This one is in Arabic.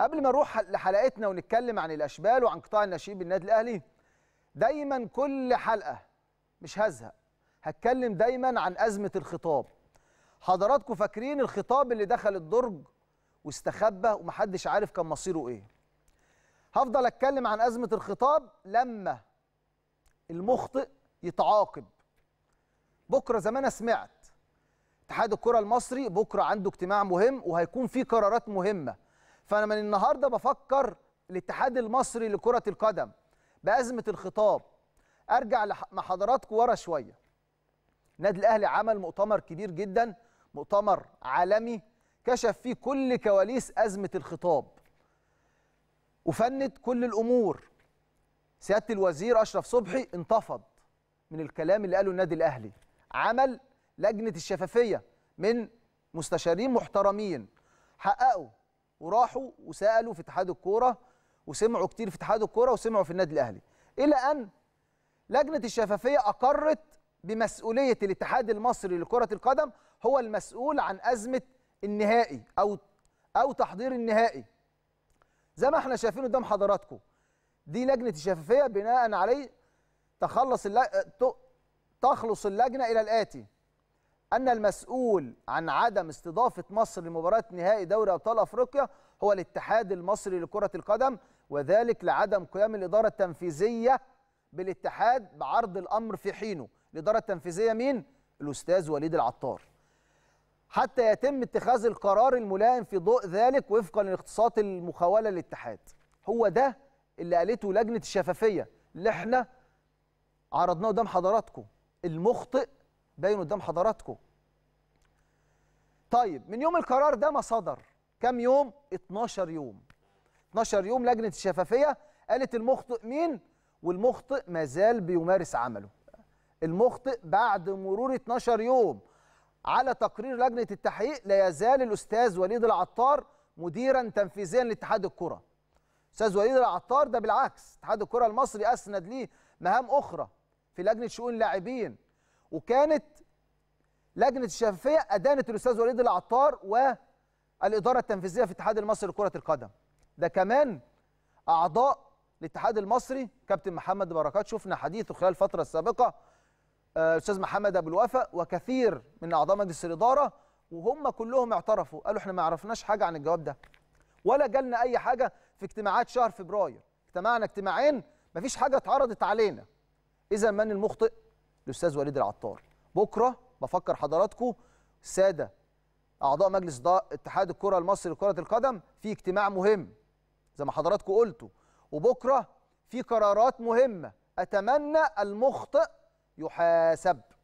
قبل ما نروح لحلقتنا ونتكلم عن الاشبال وعن قطاع الناشئين بالنادي الاهلي دايما كل حلقه مش هزهق هتكلم دايما عن ازمه الخطاب حضراتكم فاكرين الخطاب اللي دخل الدرج واستخبى ومحدش عارف كان مصيره ايه هفضل اتكلم عن ازمه الخطاب لما المخطئ يتعاقب بكره زي ما انا سمعت اتحاد الكره المصري بكره عنده اجتماع مهم وهيكون فيه قرارات مهمه فانا من النهارده بفكر الاتحاد المصري لكره القدم بازمه الخطاب ارجع مع حضراتكم ورا شويه النادي الاهلي عمل مؤتمر كبير جدا مؤتمر عالمي كشف فيه كل كواليس ازمه الخطاب وفند كل الامور سياده الوزير اشرف صبحي انتفض من الكلام اللي قاله النادي الاهلي عمل لجنه الشفافيه من مستشارين محترمين حققوا وراحوا وسالوا في اتحاد الكوره وسمعوا كتير في اتحاد الكوره وسمعوا في النادي الاهلي الى ان لجنه الشفافيه اقرت بمسؤوليه الاتحاد المصري لكره القدم هو المسؤول عن ازمه النهائي او او تحضير النهائي زي ما احنا شايفين قدام حضراتكم دي لجنه الشفافيه بناء عليه تخلص اللج... تخلص اللجنه الى الاتي أن المسؤول عن عدم استضافة مصر لمباراة نهائي دوري أبطال أفريقيا هو الاتحاد المصري لكرة القدم وذلك لعدم قيام الإدارة التنفيذية بالاتحاد بعرض الأمر في حينه الإدارة التنفيذية مين؟ الأستاذ وليد العطار حتى يتم اتخاذ القرار الملائم في ضوء ذلك وفقا للاختصاصات المخاولة للاتحاد هو ده اللي قالته لجنة الشفافية اللي احنا عرضناه قدام حضراتكم المخطئ باين قدام حضراتكم طيب من يوم القرار ده ما صدر كام يوم 12 يوم 12 يوم لجنه الشفافيه قالت المخطئ مين والمخطئ ما زال بيمارس عمله المخطئ بعد مرور 12 يوم على تقرير لجنه التحقيق لا يزال الاستاذ وليد العطار مديرا تنفيذيا لاتحاد الكره استاذ وليد العطار ده بالعكس اتحاد الكره المصري اسند ليه مهام اخرى في لجنه شؤون اللاعبين وكانت لجنه الشفافيه ادانت الاستاذ وليد العطار والاداره التنفيذيه في الاتحاد المصري لكره القدم ده كمان اعضاء الاتحاد المصري كابتن محمد بركات شفنا حديثه خلال الفتره السابقه الاستاذ آه، محمد ابو الوفاء وكثير من اعضاء مجلس الاداره وهم كلهم اعترفوا قالوا احنا ما عرفناش حاجه عن الجواب ده ولا جالنا اي حاجه في اجتماعات شهر فبراير اجتمعنا اجتماعين مفيش حاجه اتعرضت علينا اذا من المخطئ الاستاذ وليد العطار بكره بفكر حضراتكم ساده اعضاء مجلس اتحاد الكره المصري لكره القدم في اجتماع مهم زي ما حضراتكم قلتوا وبكره في قرارات مهمه اتمنى المخطئ يحاسب